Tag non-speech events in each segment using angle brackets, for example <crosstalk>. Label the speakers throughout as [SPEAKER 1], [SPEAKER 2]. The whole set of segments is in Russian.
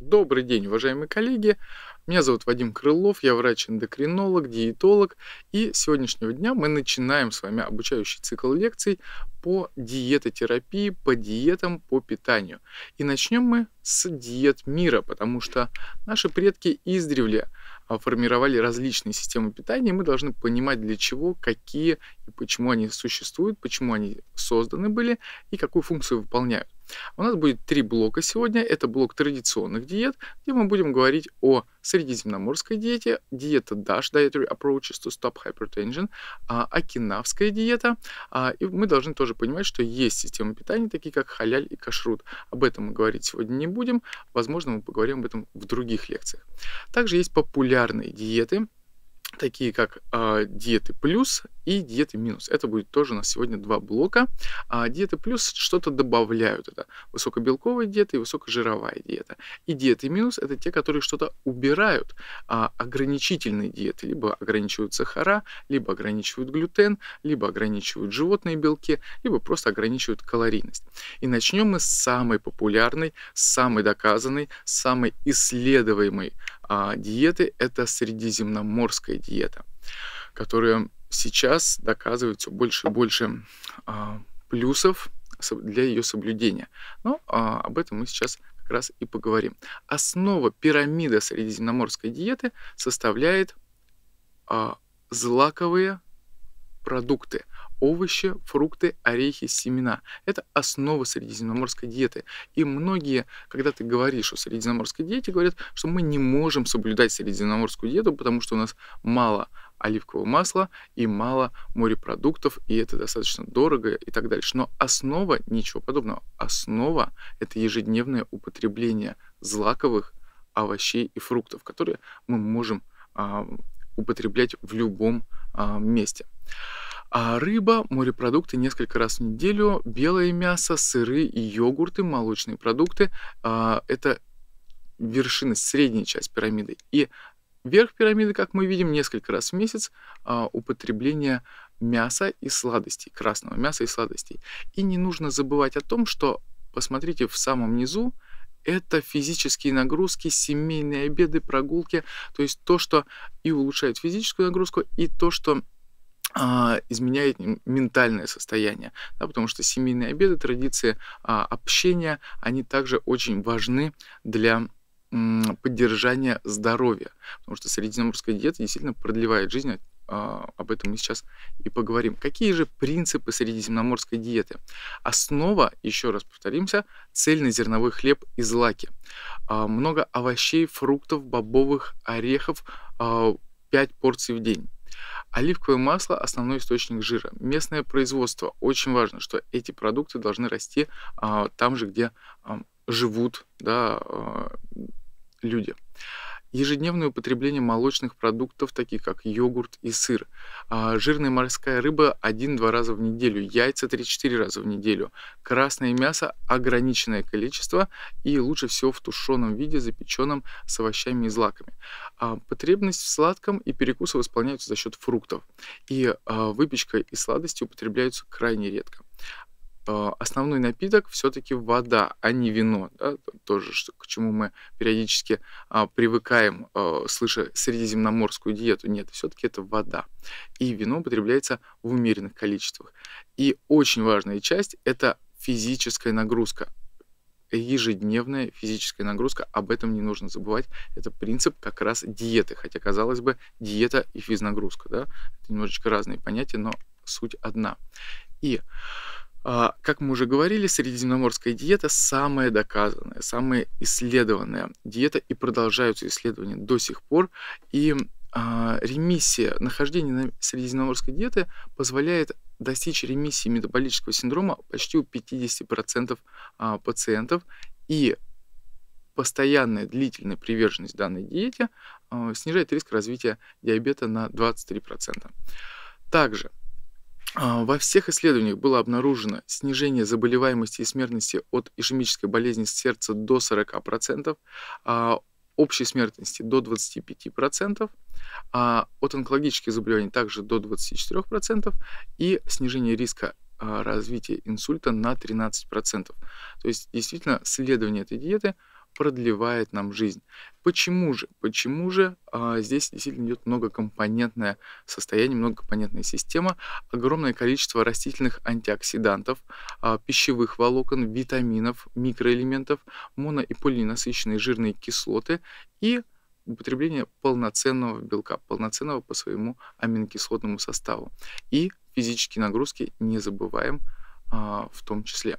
[SPEAKER 1] Добрый день, уважаемые коллеги. Меня зовут Вадим Крылов, я врач-эндокринолог, диетолог, и с сегодняшнего дня мы начинаем с вами обучающий цикл лекций по диетотерапии, по диетам, по питанию. И начнем мы с диет мира, потому что наши предки издревле формировали различные системы питания, мы должны понимать, для чего, какие и почему они существуют, почему они созданы были и какую функцию выполняют. У нас будет три блока сегодня. Это блок традиционных диет, где мы будем говорить о средиземноморской диете, диета DASH, Dietary Approaches to Stop Hypertension, а, окинавская диета. А, и мы должны тоже понимать, что есть системы питания, такие как халяль и кашрут. Об этом мы говорить сегодня не будем. Возможно, мы поговорим об этом в других лекциях. Также есть популярные диеты, такие как э, диеты плюс и диеты минус. Это будет тоже у нас сегодня два блока. А диеты плюс что-то добавляют. Это высокобелковая диета и высокожировая диета. И диеты минус это те, которые что-то убирают. А ограничительные диеты либо ограничивают сахара, либо ограничивают глютен, либо ограничивают животные белки, либо просто ограничивают калорийность. И начнем мы с самой популярной, самой доказанной, самой исследуемой а диеты — это средиземноморская диета, которая сейчас доказывает все больше и больше а, плюсов для ее соблюдения. Но а, об этом мы сейчас как раз и поговорим. Основа пирамида средиземноморской диеты составляет а, злаковые продукты – овощи, фрукты, орехи, семена. Это основа средиземноморской диеты. И многие, когда ты говоришь о средиземноморской диете, говорят, что мы не можем соблюдать средиземноморскую диету, потому что у нас мало оливкового масла и мало морепродуктов, и это достаточно дорого и так дальше. Но основа ничего подобного. Основа – это ежедневное употребление злаковых овощей и фруктов, которые мы можем а, употреблять в любом а, месте. А рыба, морепродукты несколько раз в неделю, белое мясо, сыры и йогурты, молочные продукты. А, это вершины, средняя часть пирамиды. И верх пирамиды, как мы видим, несколько раз в месяц а, употребление мяса и сладостей, красного мяса и сладостей. И не нужно забывать о том, что, посмотрите, в самом низу это физические нагрузки, семейные обеды, прогулки, то есть то, что и улучшает физическую нагрузку, и то, что а, изменяет ментальное состояние, да, потому что семейные обеды, традиции а, общения, они также очень важны для поддержания здоровья, потому что средиземноморская диета действительно продлевает жизнь а, а, об этом мы сейчас и поговорим. Какие же принципы средиземноморской диеты? Основа, еще раз повторимся, цельнозерновой хлеб и злаки. А, много овощей, фруктов, бобовых, орехов, 5 порций в день. Оливковое масло – основной источник жира. Местное производство. Очень важно, что эти продукты должны расти а, там же, где а, живут да, а, люди ежедневное употребление молочных продуктов, таких как йогурт и сыр, а, жирная морская рыба 1-2 раза в неделю, яйца 3-4 раза в неделю, красное мясо ограниченное количество и лучше всего в тушеном виде, запеченном с овощами и злаками. А, потребность в сладком и перекусы восполняются за счет фруктов, и а, выпечка и сладости употребляются крайне редко. А, основной напиток все-таки вода, а не вино. Да? Тоже что, к чему мы периодически а, привыкаем, а, слыша средиземноморскую диету. Нет, все-таки это вода. И вино потребляется в умеренных количествах. И очень важная часть – это физическая нагрузка ежедневная физическая нагрузка. Об этом не нужно забывать. Это принцип как раз диеты. Хотя, казалось бы, диета и физнагрузка. Да? Это немножечко разные понятия, но суть одна. И а, как мы уже говорили, средиземноморская диета самая доказанная, самая исследованная диета, и продолжаются исследования до сих пор. И а, ремиссия, нахождение на средиземноморской диеты позволяет достичь ремиссии метаболического синдрома почти у 50% а, пациентов. И постоянная длительная приверженность данной диете снижает риск развития диабета на 23%. Также а, во всех исследованиях было обнаружено снижение заболеваемости и смертности от ишемической болезни сердца до 40%, а, общей смертности до 25%, а, от онкологических заболеваний также до 24% и снижение риска развития инсульта на 13%. То есть действительно следование этой диеты – продлевает нам жизнь. Почему же? Почему же а, здесь действительно идет многокомпонентное состояние, многокомпонентная система, огромное количество растительных антиоксидантов, а, пищевых волокон, витаминов, микроэлементов, моно- и полиненасыщенные жирные кислоты и употребление полноценного белка, полноценного по своему аминокислотному составу. И физические нагрузки не забываем а, в том числе.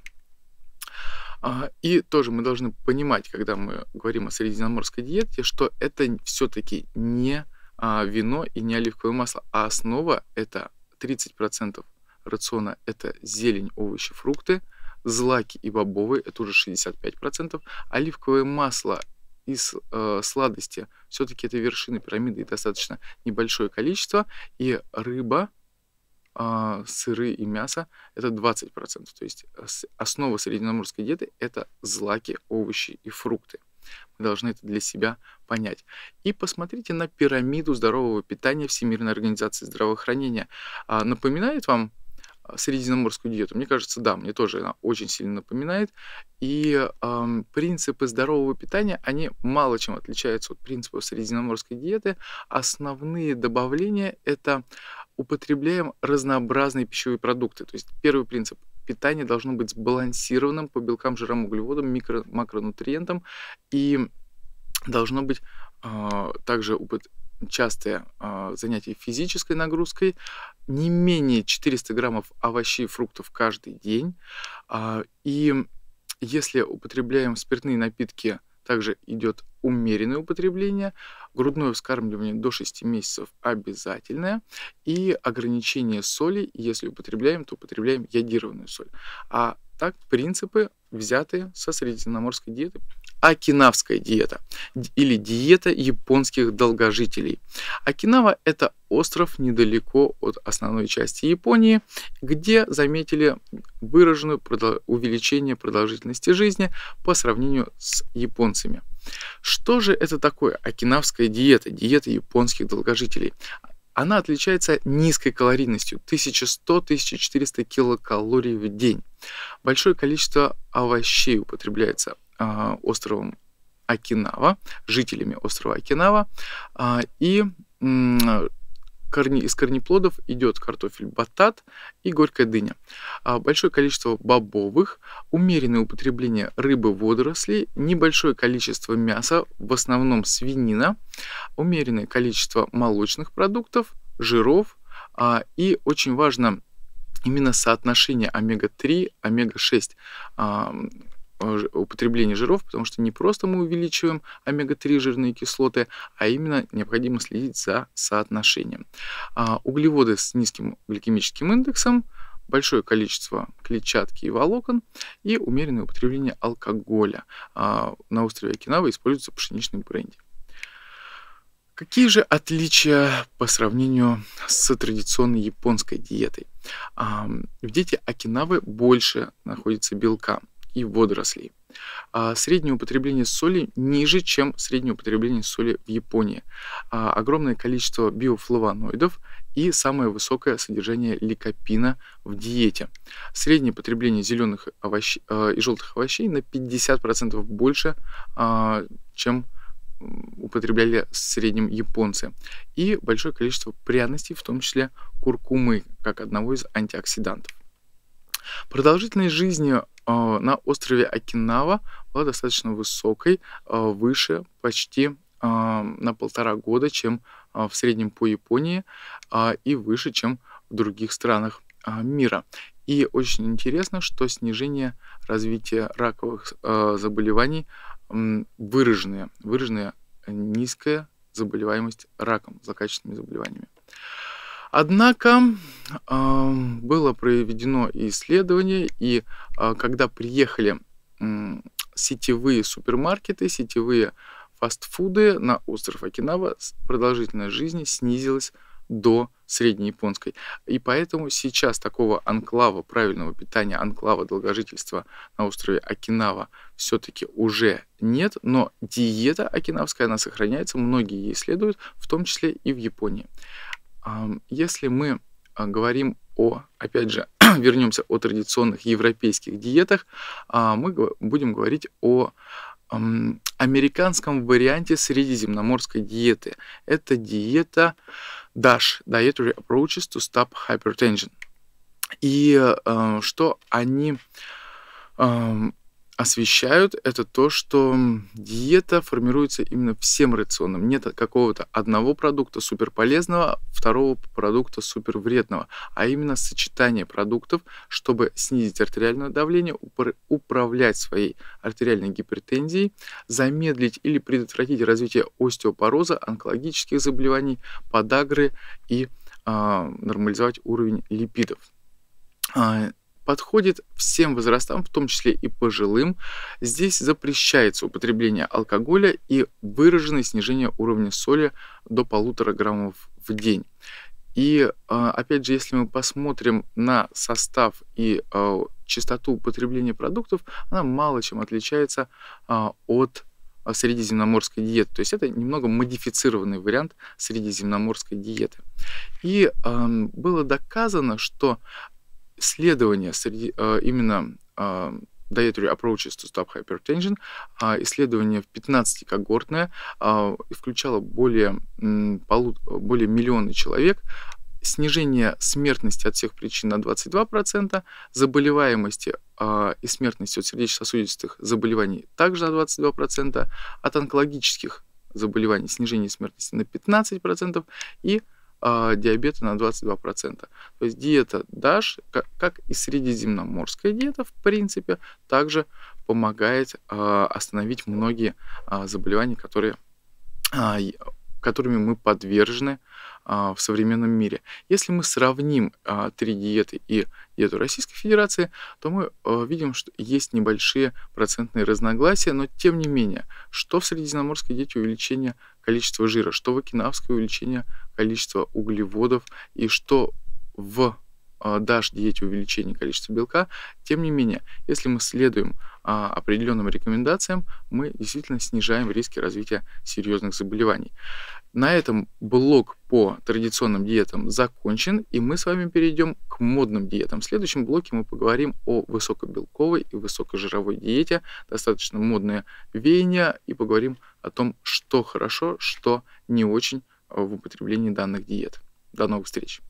[SPEAKER 1] А, и тоже мы должны понимать, когда мы говорим о средиземноморской диете, что это все-таки не а, вино и не оливковое масло, а основа это 30% рациона это зелень, овощи, фрукты, злаки и бобовые это уже 65%, оливковое масло и э, сладости все-таки это вершины пирамиды и достаточно небольшое количество, и рыба а, сыры и мясо – это 20%. То есть э, основа средиземноморской диеты – это злаки, овощи и фрукты. Мы должны это для себя понять. И посмотрите на пирамиду здорового питания Всемирной организации здравоохранения. А, напоминает вам средиземноморскую диету. Мне кажется, да, мне тоже она очень сильно напоминает. И эм, принципы здорового питания, они мало чем отличаются от принципов средиземноморской диеты. Основные добавления – это употребляем разнообразные пищевые продукты. То есть первый принцип – питание должно быть сбалансированным по белкам, жирам, углеводам, микро- макронутриентам. И должно быть а, также частые э, а, занятие физической нагрузкой, не менее 400 граммов овощей и фруктов каждый день. Э, и если употребляем спиртные напитки, также идет умеренное употребление, грудное вскармливание до 6 месяцев обязательное и ограничение соли, если употребляем, то употребляем ядированную соль. А так, принципы взяты со средиземноморской диеты. Окинавская диета или диета японских долгожителей. Окинава – это остров недалеко от основной части Японии, где заметили выраженное увеличение продолжительности жизни по сравнению с японцами. Что же это такое окинавская диета, диета японских долгожителей? она отличается низкой калорийностью 1100-1400 килокалорий в день. Большое количество овощей употребляется э, островом Окинава, жителями острова Окинава, э, и корни, из корнеплодов идет картофель батат и горькая дыня. А большое количество бобовых, умеренное употребление рыбы, водорослей, небольшое количество мяса, в основном свинина, умеренное количество молочных продуктов, жиров а, и очень важно именно соотношение омега-3, омега-6 употребление жиров, потому что не просто мы увеличиваем омега-3 жирные кислоты, а именно необходимо следить за соотношением. А, углеводы с низким гликемическим индексом, большое количество клетчатки и волокон и умеренное употребление алкоголя. А, на острове Окинава используется пшеничный бренди. Какие же отличия по сравнению с традиционной японской диетой? В диете Окинавы больше находится белка и водорослей. А среднее употребление соли ниже, чем среднее употребление соли в Японии. А огромное количество биофлавоноидов и самое высокое содержание ликопина в диете. Среднее потребление зеленых овощей, э, и желтых овощей на 50% больше, э, чем употребляли в среднем японцы. И большое количество пряностей, в том числе куркумы, как одного из антиоксидантов. Продолжительность жизни а, на острове Окинава была достаточно высокой, а, выше почти а, на полтора года, чем в среднем по Японии и выше, чем в других странах мира. И очень интересно, что снижение развития раковых заболеваний выраженное, выраженная низкая заболеваемость раком, злокачественными заболеваниями. Однако а, было проведено исследование, и а, когда приехали сетевые супермаркеты, сетевые фастфуды на остров Окинава, продолжительность жизни снизилась до среднеяпонской. И поэтому сейчас такого анклава правильного питания, анклава долгожительства на острове Окинава все-таки уже нет, но диета окинавская, она сохраняется, многие ей следуют, в том числе и в Японии. Если мы а, говорим о, опять же, <clears throat> вернемся о традиционных европейских диетах, а, мы будем говорить о американском варианте средиземноморской диеты. Это диета DASH, Dietary Approaches to Stop Hypertension. И э, что они освещают, это то, что диета формируется именно всем рационом. Нет какого-то одного продукта суперполезного, второго продукта супервредного, а именно сочетание продуктов, чтобы снизить артериальное давление, управлять своей артериальной гипертензией, замедлить или предотвратить развитие остеопороза, онкологических заболеваний, подагры и э, нормализовать уровень липидов а, подходит всем возрастам, в том числе и пожилым. Здесь запрещается употребление алкоголя и выраженное снижение уровня соли до полутора граммов в день. И а, опять же, если мы посмотрим на состав и а, частоту употребления продуктов, она мало чем отличается а, от средиземноморской диеты. То есть это немного модифицированный вариант средиземноморской диеты. И э, было доказано, что исследования среди а, именно а, dietary approaches to stop hypertension, а, исследование в 15 когортное включало более, более миллиона человек, снижение смертности от всех причин на 22%, заболеваемости и смертности от сердечно-сосудистых заболеваний также на 22%, от онкологических заболеваний снижение смертности на 15% и а, диабета на 22%. То есть диета DASH, как, и средиземноморская диета, в принципе, также помогает а, остановить многие а, заболевания, которые, которыми мы подвержены а, в современном мире. Если мы сравним а, три диеты и диету Российской Федерации, то мы а, видим, что есть небольшие процентные разногласия, но тем не менее, что в средиземноморской диете увеличение количества жира, что в окинавской увеличение количества углеводов и что в дашь диете увеличение количества белка. Тем не менее, если мы следуем а, определенным рекомендациям мы действительно снижаем риски развития серьезных заболеваний. На этом блок по традиционным диетам закончен, и мы с вами перейдем к модным диетам. В следующем блоке мы поговорим о высокобелковой и высокожировой диете, достаточно модное веяние, и поговорим о том, что хорошо, что не очень в употреблении данных диет. До новых встреч!